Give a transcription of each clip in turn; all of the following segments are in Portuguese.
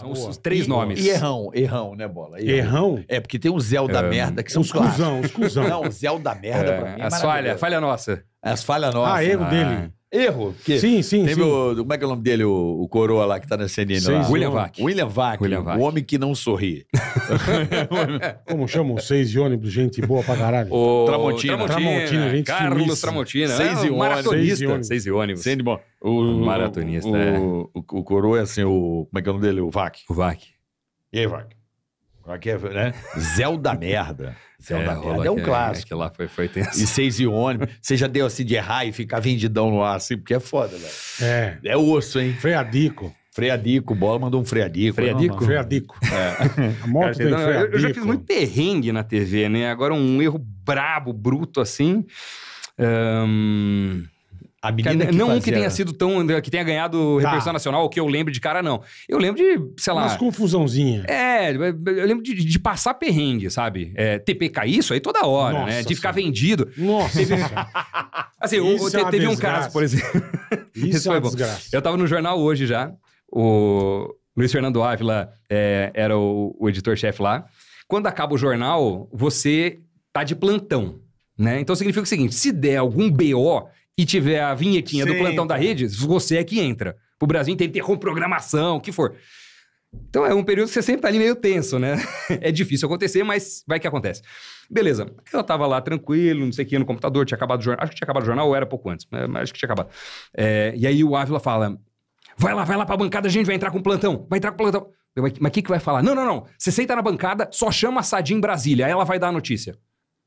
São os, os, três e, nomes. E errão, errão, né, Bola? Errão? errão? É, porque tem o Zéu da é, merda que são os cuzão, os cuzão. Não, o Zéu da merda é, pra mim é As falha, falha nossa. As falha ah, nossa. Ah, erro ah. dele. É. Erro. Que sim, sim, teve sim. O, como é que é o nome dele, o, o coroa lá que tá na CNN lá? William Vac. William Vac, William o homem que não sorri. como chamam? Seis ônibus, gente boa pra caralho. O... Tramontina. Tramontina, Tramontina gente Carlos filmíssima. Tramontina. Seis e é, maratonista. Seis ônibus. Seis e bom. O, maratonista, o, é. o, o coroa é assim, o... Como é que é o nome dele? O Vac. O Vac. E aí, Vac? Aqui é, é, né? Zelda merda. Zelda é, merda. É um é, clássico. lá foi, foi tenso. E seis e ônibus. Você já deu assim de errar e ficar vendidão no ar, assim, porque é foda, velho. Né? É. É osso, hein? Freadico. Freadico, bola mandou um freadico. Freadico? freadico. É. A moto tem freadico. Então, eu já fiz muito perrengue na TV, né? Agora um erro brabo, bruto assim. Um... A menina que não fazia... um que tenha sido tão. que tenha ganhado tá. repercussão nacional, que eu lembro de cara, não. Eu lembro de, sei lá. Umas confusãozinha. É, eu lembro de, de passar perrengue, sabe? É, TPK isso aí toda hora, né? Nossa né? De senhora. ficar vendido. Nossa. Teve... assim, o, é te, teve desgraça. um caso, por exemplo. Isso, isso é foi bom. Desgraça. Eu tava no jornal hoje já. O Luiz Fernando Ávila é, era o, o editor-chefe lá. Quando acaba o jornal, você tá de plantão. Né? Então significa o seguinte: se der algum BO, e tiver a vinhetinha Sim. do plantão da tá. rede, você é que entra. O Brasil inteiro ter com programação, o que for. Então é um período que você sempre tá ali meio tenso, né? é difícil acontecer, mas vai que acontece. Beleza, eu tava lá tranquilo, não sei o que, no computador, tinha acabado o jornal. Acho que tinha acabado o jornal ou era pouco antes, né? mas acho que tinha acabado. É, e aí o Ávila fala: vai lá, vai lá pra bancada, a gente vai entrar com o plantão, vai entrar com o plantão. Eu, mas o que, que vai falar? Não, não, não. Você senta na bancada, só chama a Sadin Brasília, aí ela vai dar a notícia.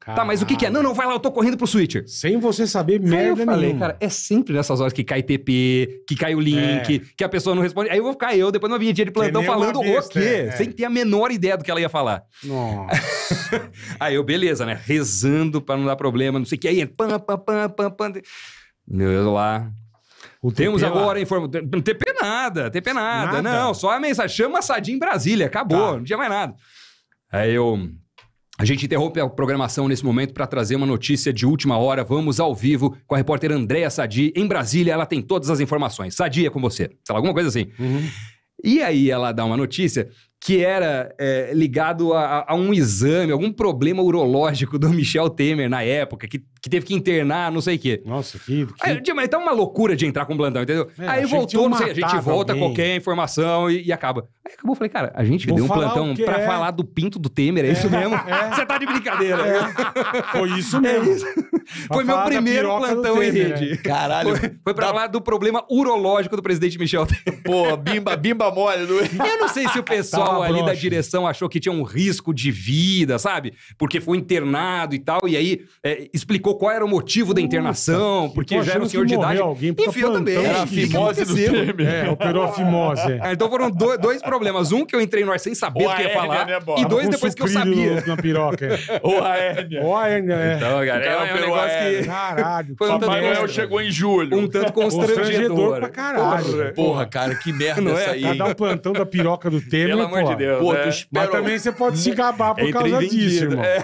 Caralho. Tá, mas o que, que, é? Não, não, vai lá, eu tô correndo pro switcher. Sem você saber merda eu falei, nenhuma. cara, é sempre nessas horas que cai TP, que cai o link, é. que a pessoa não responde. Aí eu vou ficar eu, depois numa vinhetinha de plantão falando o quê? É, é. Sem ter a menor ideia do que ela ia falar. Nossa. aí eu, beleza, né? Rezando pra não dar problema, não sei o que. Aí, pam, pam, pam, pam, pam. Meu Deus, lá... O Temos TP agora informação. Não TP nada, TP nada. nada. Não, só a mensagem. Chama Sadim Brasília, acabou, tá. não tinha mais nada. Aí eu, a gente interrompe a programação nesse momento para trazer uma notícia de última hora. Vamos ao vivo com a repórter Andréa Sadi, em Brasília. Ela tem todas as informações. Sadi é com você. Fala alguma coisa assim. Uhum. E aí ela dá uma notícia que era é, ligado a, a, um exame, algum problema urológico do Michel Temer na época, que, que teve que internar, não sei o quê. Nossa, que... que... Aí, mas tá uma loucura de entrar com o Blandão, entendeu? É, aí voltou, não sei, a gente volta alguém. qualquer informação e, e, acaba. Aí acabou, falei, cara, a gente Vou deu um plantão pra é. falar do pinto do Temer, é isso é, mesmo? É. Você tá de brincadeira. É. Foi isso mesmo. Isso. foi meu é primeiro plantão em rede. Né? Caralho. Foi, foi pra da... lá do problema urológico do presidente Michel Temer. Pô, bimba, bimba mole. Do... É? Eu não sei se o tá pessoal tá ali da direção achou que tinha um risco de vida, sabe? Porque foi internado e tal, e aí é, explicou qual era o motivo Ufa, da internação, porque já era um senhor de idade. Alguém Enfim, eu também. Era a fimose do Temer. É, é, operou a fimose. É. Então foram dois, dois problemas. Um que eu entrei no ar sem saber o, que ia falar, e dois depois que eu sabia. Na piroca. Ou a hérnia. Ou a hérnia, é. Então, galera então, é, um negócio negócio é. que. Né? Caralho, foi um Papai chegou em julho. Um tanto constrangedor. pra caralho. Porra, porra, cara, que merda não é? essa é? aí. Cada um plantão da piroca do Temer, Pelo amor de Deus. Pô, é. Mas também você pode se gabar por causa disso, irmão. É.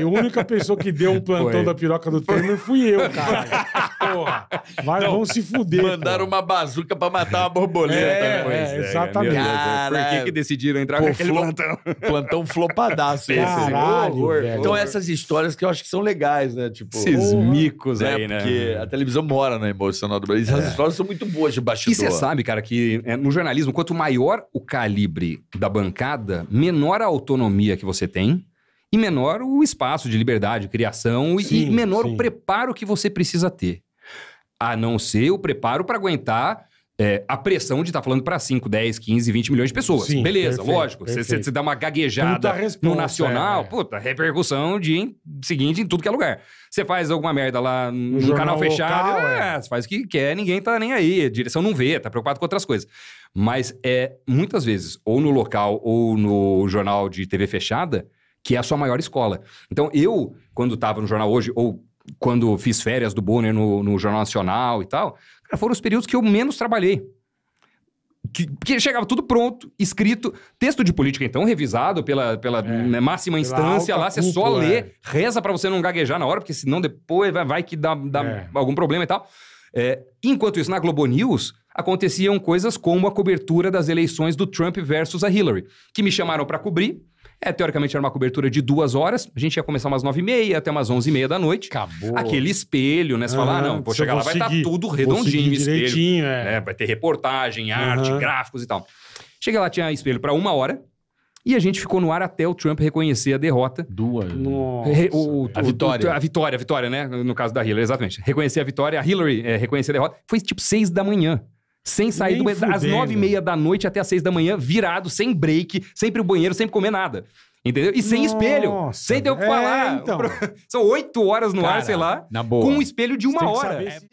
E a única pessoa que deu um plantão Foi. da piroca do Temer fui eu, cara. Porra. Vai, vão se fuder. Mandaram pô. uma bazuca pra matar uma borboleta. É, é, é exatamente. Cara, é. Por que, que decidiram entrar pô, com aquele plantão? Plantão flopadaço né? Caralho, esse. Velho. Então essas histórias que eu acho que são legais, né? Tipo, Esses micos né? aí, né? Porque a televisão mora na emocional do Brasil. Né? Essas é. histórias são muito boas de bastidor. E você sabe, cara, que é, no jornalismo, quanto maior o calibre da bancada, menor a autonomia que você tem e menor o espaço de liberdade, criação e, sim, e menor sim. o preparo que você precisa ter. A não ser o preparo para aguentar é, a pressão de estar tá falando para 5, 10, 15, 20 milhões de pessoas. Sim, Beleza, perfeito, lógico. Você dá uma gaguejada resposta, no nacional, é, é. puta, repercussão de seguinte em tudo que é lugar. Você faz alguma merda lá no canal fechado, local, é, é. faz o que quer, ninguém tá nem aí. A direção não vê, tá preocupado com outras coisas. Mas é muitas vezes, ou no local ou no jornal de TV fechada, que é a sua maior escola. Então, eu, quando estava no jornal hoje, ou quando fiz férias do Bonner no, no Jornal Nacional e tal, cara, foram os períodos que eu menos trabalhei. Que, que, chegava tudo pronto, escrito, texto de política então revisado pela, pela é, né, máxima pela instância lá, você só lê, é. reza para você não gaguejar na hora, porque senão depois vai, vai que dá, dá é. algum problema e tal. É, enquanto isso, na Globo News, aconteciam coisas como a cobertura das eleições do Trump versus a Hillary, que me chamaram para cobrir, é, teoricamente era uma cobertura de duas horas. A gente ia começar umas nove e meia até umas onze e meia da noite. Acabou. Aquele espelho, né? Você uhum. fala, ah, não, vou chegar lá, vai tá estar tudo redondinho espelho. É. Né? Vai ter reportagem, arte, uhum. gráficos e tal. Cheguei lá, tinha espelho para uma hora. E a gente ficou no ar até o Trump reconhecer a derrota. Duas. Nossa. O, o, a vitória. O, a vitória, a vitória, né? No caso da Hillary, exatamente. Reconhecer a vitória, a Hillary é, reconhecer a derrota. Foi tipo seis da manhã sem sair Nem do às nove e meia da noite até às seis da manhã, virado, sem break, sempre o banheiro, sempre comer nada. Entendeu? E sem Nossa, espelho. Sem ter o que é, falar. Então. São oito horas no Cara, ar, sei lá. Na boa. Com um espelho de uma hora. Se...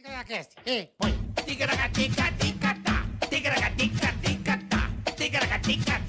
É.